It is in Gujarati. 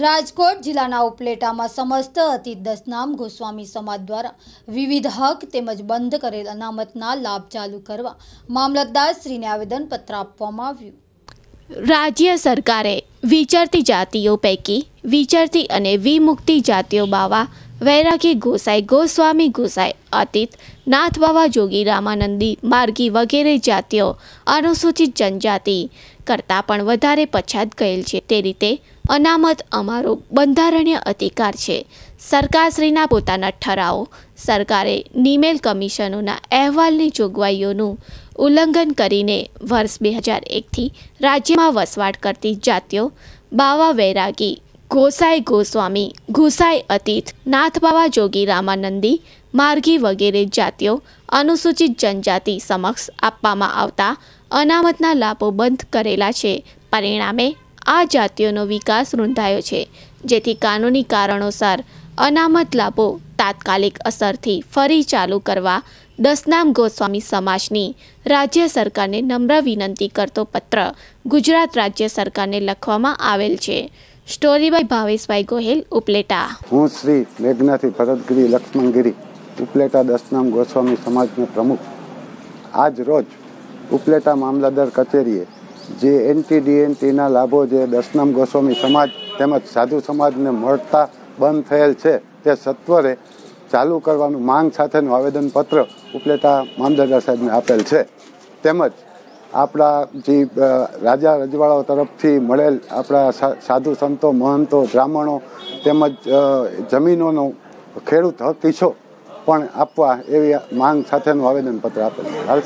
રાજકોટ જિલ્લાના ઉપલેટામાં સમસ્ત અતિ દસનામ ગોસ્વામી સમાજ દ્વારા વિવિધ હક તેમજ બંધ કરેલ અનામતના લાભ ચાલુ કરવા મામલતદારશ્રીને આવેદનપત્ર આપવામાં આવ્યું રાજ્ય સરકારે વિચારતી જાતિઓ પૈકી વિચરતી અને વિમુક્તિ જાતિઓ બાવા વૈરાગી ગોસાઈ ગોસ્વામી ગોસાઈ અતિત નાથ બાવા જોગી રામાનંદી માર્ગી વગેરે જાતિઓ અનુસૂચિત જનજાતિ કરતાં પણ વધારે પછાત ગયેલ છે તે રીતે અનામત અમારો બંધારણીય અધિકાર છે સરકારશ્રીના પોતાના ઠરાવો સરકારે નિમેલ કમિશનોના અહેવાલની જોગવાઈઓનું ઉલ્લંઘન કરીને વર્ષ બે હજાર એકથી રાજ્યમાં વસવાટ કરતી જાતિઓ બાવા વૈરાગી ગોસાઈ ગોસ્વામી ઘુસાઈ અતીત નાથબાવા જોગી રામાનંદી માર્ગી વગેરે જાતિઓ અનુસૂચિત જનજાતિ સમક્ષ આપવામાં આવતા અનામતના લાભો બંધ કરેલા છે પરિણામે આ જાતિઓનો વિકાસ રૂંધાયો છે જેથી કાનૂની કારણોસર અનામત લાભો તાત્કાલિક અસરથી ફરી ચાલુ કરવા દસનામ ગોસ્વામી સમાજની રાજ્ય સરકારને નમ્ર વિનંતી કરતો પત્ર ગુજરાત રાજ્ય સરકારને લખવામાં આવેલ છે સ્ટોરી બાય ભાવેશભાઈ ગોહિલ ઉપલેટા હું શ્રી મેઘનાથી ભરતગીરી લક્ષ્મણગીરી ઉપલેટા દસનામ ગોસ્વામી સમાજના પ્રમુખ આજ રોજ ઉપલેટા મામલતદાર કચેરીએ જે એનટી ડીએનટીના લાભો જે દસનામ ગોસ્વામી સમાજ તેમજ સાધુ સમાજને મળતા બંધ થયેલ છે તે સત્વરે ચાલુ કરવાનું માંગ સાથેનું આવેદનપત્ર ઉપલેટા મામલતદાર સાહેબને આપેલ છે તેમજ આપણા જે રાજા રજવાડાઓ તરફથી મળેલ આપણા સાધુ સંતો મહંતો બ્રાહ્મણો તેમજ જમીનોનો ખેડૂત હક પીછો પણ આપવા એવી માંગ સાથેનું આવેદનપત્ર આપેલું હાલ